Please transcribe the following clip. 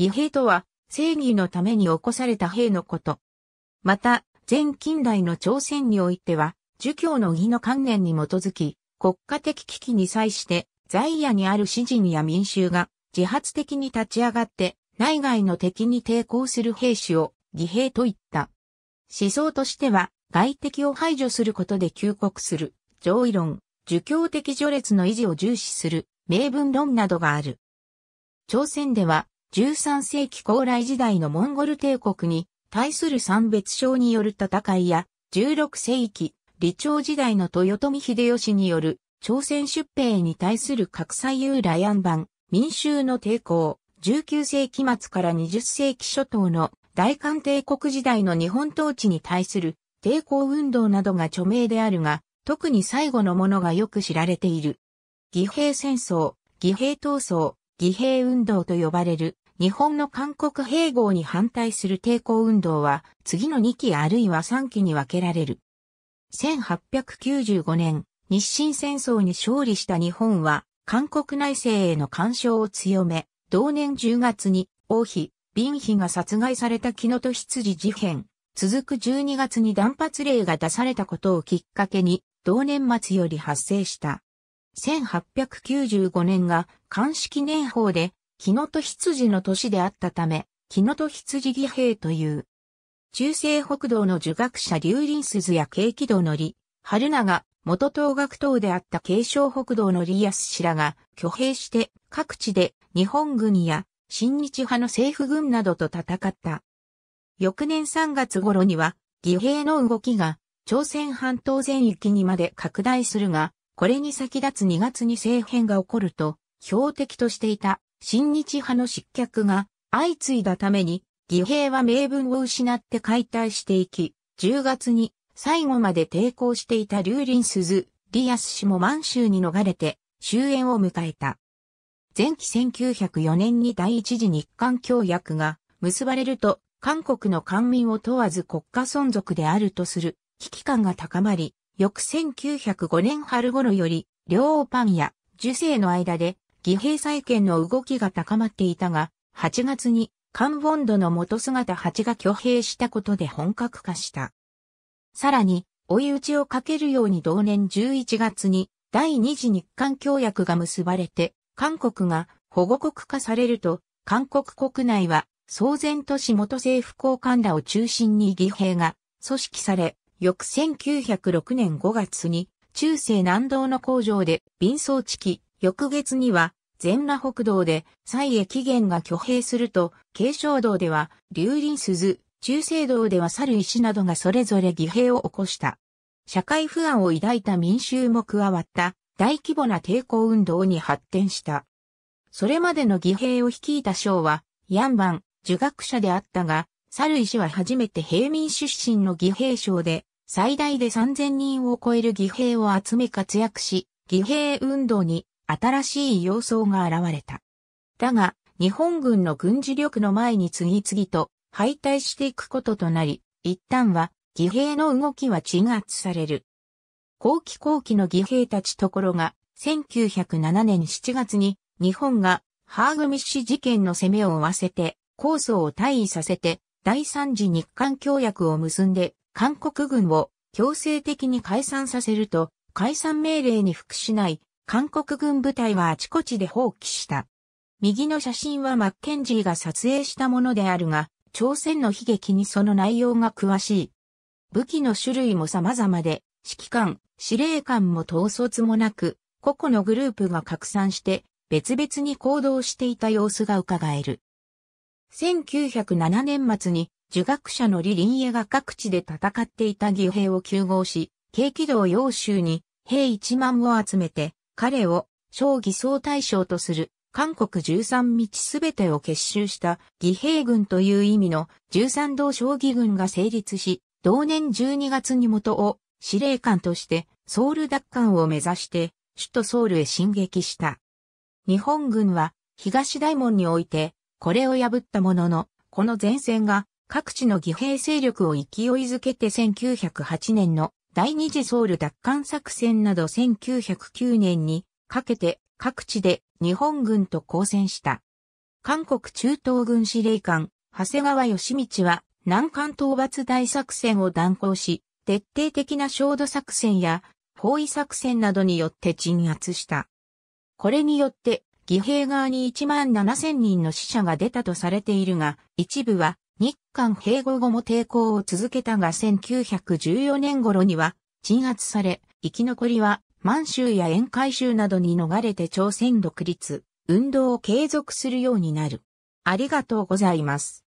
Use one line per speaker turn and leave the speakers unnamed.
義兵とは、正義のために起こされた兵のこと。また、前近代の朝鮮においては、儒教の義の観念に基づき、国家的危機に際して、在野にある詩人や民衆が、自発的に立ち上がって、内外の敵に抵抗する兵士を、義兵と言った。思想としては、外敵を排除することで休国する、上位論、儒教的序列の維持を重視する、名分論などがある。朝鮮では、13世紀高麗時代のモンゴル帝国に対する三別賞による戦いや、16世紀、李朝時代の豊臣秀吉による朝鮮出兵に対する格差由来安版、民衆の抵抗、19世紀末から20世紀初頭の大韓帝国時代の日本統治に対する抵抗運動などが著名であるが、特に最後のものがよく知られている。義兵戦争、義兵闘争、義兵運動と呼ばれる日本の韓国併合に反対する抵抗運動は、次の2期あるいは3期に分けられる。1895年、日清戦争に勝利した日本は、韓国内政への干渉を強め、同年10月に王妃、敏妃が殺害された木戸羊事変、続く12月に断髪令が出されたことをきっかけに、同年末より発生した。1895年が、漢式年法で木のと羊の年であったため、木のと羊義兵という。中世北道の儒学者竜林鈴や景気道の李、春長、元東学等であった慶尚北道の李康氏らが挙兵して各地で日本軍や新日派の政府軍などと戦った。翌年3月頃には義兵の動きが朝鮮半島全域にまで拡大するが、これに先立つ2月に政変が起こると、標的としていた新日派の失脚が相次いだために、義兵は名分を失って解体していき、10月に最後まで抵抗していた竜林鈴、リアス氏も満州に逃れて終焉を迎えた。前期1904年に第一次日韓協約が結ばれると、韓国の官民を問わず国家存続であるとする危機感が高まり、翌1905年春頃より、両パンや受精の間で義兵再建の動きが高まっていたが、8月にカンボンドの元姿8が挙兵したことで本格化した。さらに、追い打ちをかけるように同年11月に第二次日韓協約が結ばれて、韓国が保護国化されると、韓国国内は騒然都市元政府高官らを中心に義兵が組織され、翌1906年5月に中世南道の工場で貧装地機翌月には、全裸北道で、蔡へ起源が挙兵すると、慶症道では、竜林鈴、中聖道では猿石などがそれぞれ義兵を起こした。社会不安を抱いた民衆も加わった、大規模な抵抗運動に発展した。それまでの義兵を率いた将は、ヤンバン、儒学者であったが、猿石は初めて平民出身の義兵省で、最大で3000人を超える義兵を集め活躍し、義兵運動に新しい様相が現れた。だが、日本軍の軍事力の前に次々と敗退していくこととなり、一旦は義兵の動きは鎮圧される。後期後期の義兵たちところが、1907年7月に日本がハーグミッシ事件の攻めを負わせて、構想を退位させて、第三次日韓協約を結んで、韓国軍を強制的に解散させると、解散命令に服しない韓国軍部隊はあちこちで放棄した。右の写真はマッケンジーが撮影したものであるが、朝鮮の悲劇にその内容が詳しい。武器の種類も様々で、指揮官、司令官も統率もなく、個々のグループが拡散して別々に行動していた様子が伺える。1907年末に儒学者の李林家が各地で戦っていた義兵を救合し、軽軌道揚州に兵1万を集めて彼を将棋総大将とする韓国13道すべてを結集した義兵軍という意味の13道将棋軍が成立し、同年12月に元を司令官としてソウル奪還を目指して首都ソウルへ進撃した。日本軍は東大門においてこれを破ったものの、この前線が各地の義兵勢力を勢いづけて1908年の第二次ソウル奪還作戦など1909年にかけて各地で日本軍と交戦した。韓国中東軍司令官、長谷川義道は南韓討伐大作戦を断行し、徹底的な焦土作戦や包囲作戦などによって鎮圧した。これによって、義兵側に1万7千人の死者が出たとされているが、一部は日韓併合後も抵抗を続けたが1914年頃には鎮圧され、生き残りは満州や沿海州などに逃れて朝鮮独立、運動を継続するようになる。ありがとうございます。